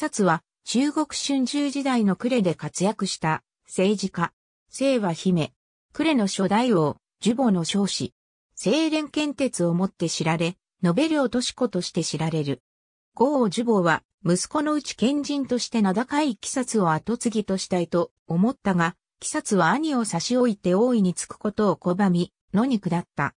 殺は中国春秋時代の呉で活躍した政治家、清和姫、呉の初代王、呪母の少子、清廉建鉄をもって知られ、ノベルオトシコとして知られる。豪王呪母は息子のうち賢人として名高い鬼殺を後継ぎとしたいと思ったが、鬼殺は兄を差し置いて大いにつくことを拒み、野に下った。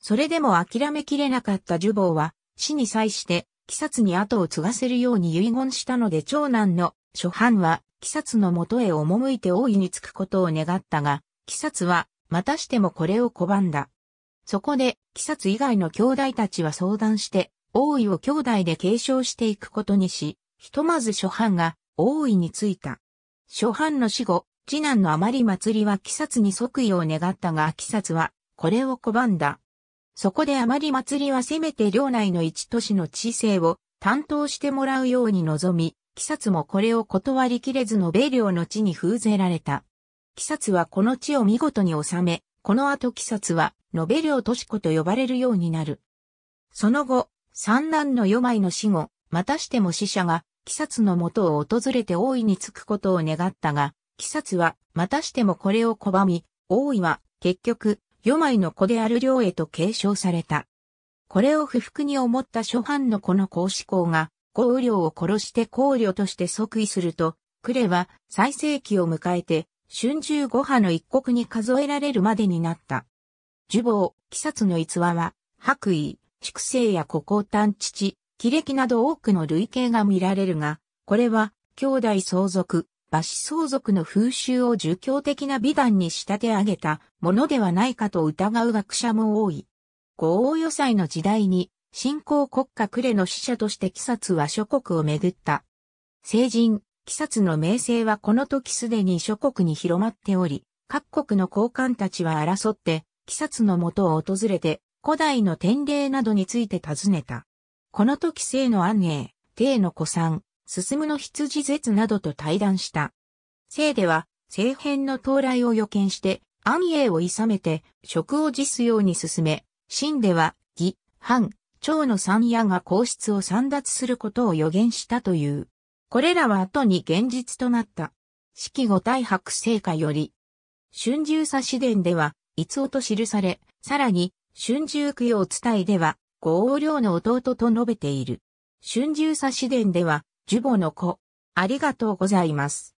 それでも諦めきれなかった呪母は、死に際して鬼殺に後を継がせるように遺言したので長男の諸藩は鬼殺のもとへ赴いて大いにつくことを願ったが、鬼殺はまたしてもこれを拒んだ。そこで鬼殺以外の兄弟たちは相談して王位を兄弟で継承していくことにし、ひとまず諸藩が大いについた。諸藩の死後、次男のあまり祭りは鬼殺に即位を願ったが鬼殺はこれを拒んだ。そこであまり祭りはせめて領内の一都市の知性を担当してもらうように望み、鬼殺もこれを断りきれずの米領の地に封ぜられた。鬼殺はこの地を見事に収め、この後鬼殺は、延べ領都市子と呼ばれるようになる。その後、三男の余枚の死後、またしても死者が、鬼殺の元を訪れて大いにつくことを願ったが、鬼殺は、またしてもこれを拒み、大井は、結局、四枚の子である領へと継承された。これを不服に思った諸藩の子の孔子公が、公領を殺して公領として即位すると、呉は最盛期を迎えて、春秋五派の一国に数えられるまでになった。呪望、鬼殺の逸話は、白衣、畜生や古皇丹父、亀歴など多くの類型が見られるが、これは、兄弟相続、馬氏相続の風習を儒教的な美談に仕立て上げたものではないかと疑う学者も多い。五王予罪の時代に、新興国家呉の使者として鬼殺は諸国をめぐった。聖人、鬼殺の名声はこの時すでに諸国に広まっており、各国の高官たちは争って、鬼殺のもとを訪れて、古代の典礼などについて尋ねた。この時生の安永、帝の子さん、進むの羊絶などと対談した。聖では、政変の到来を予見して、安永を諌めて、職を辞すように進め、神では、義、藩、長の三夜が皇室を散脱することを予言したという。これらは後に現実となった。四季五大白聖火より、春秋差し伝では、いつおと記され、さらに、春秋供養伝えでは、五王領の弟と述べている。春秋差し伝では、ジュボの子。ありがとうございます。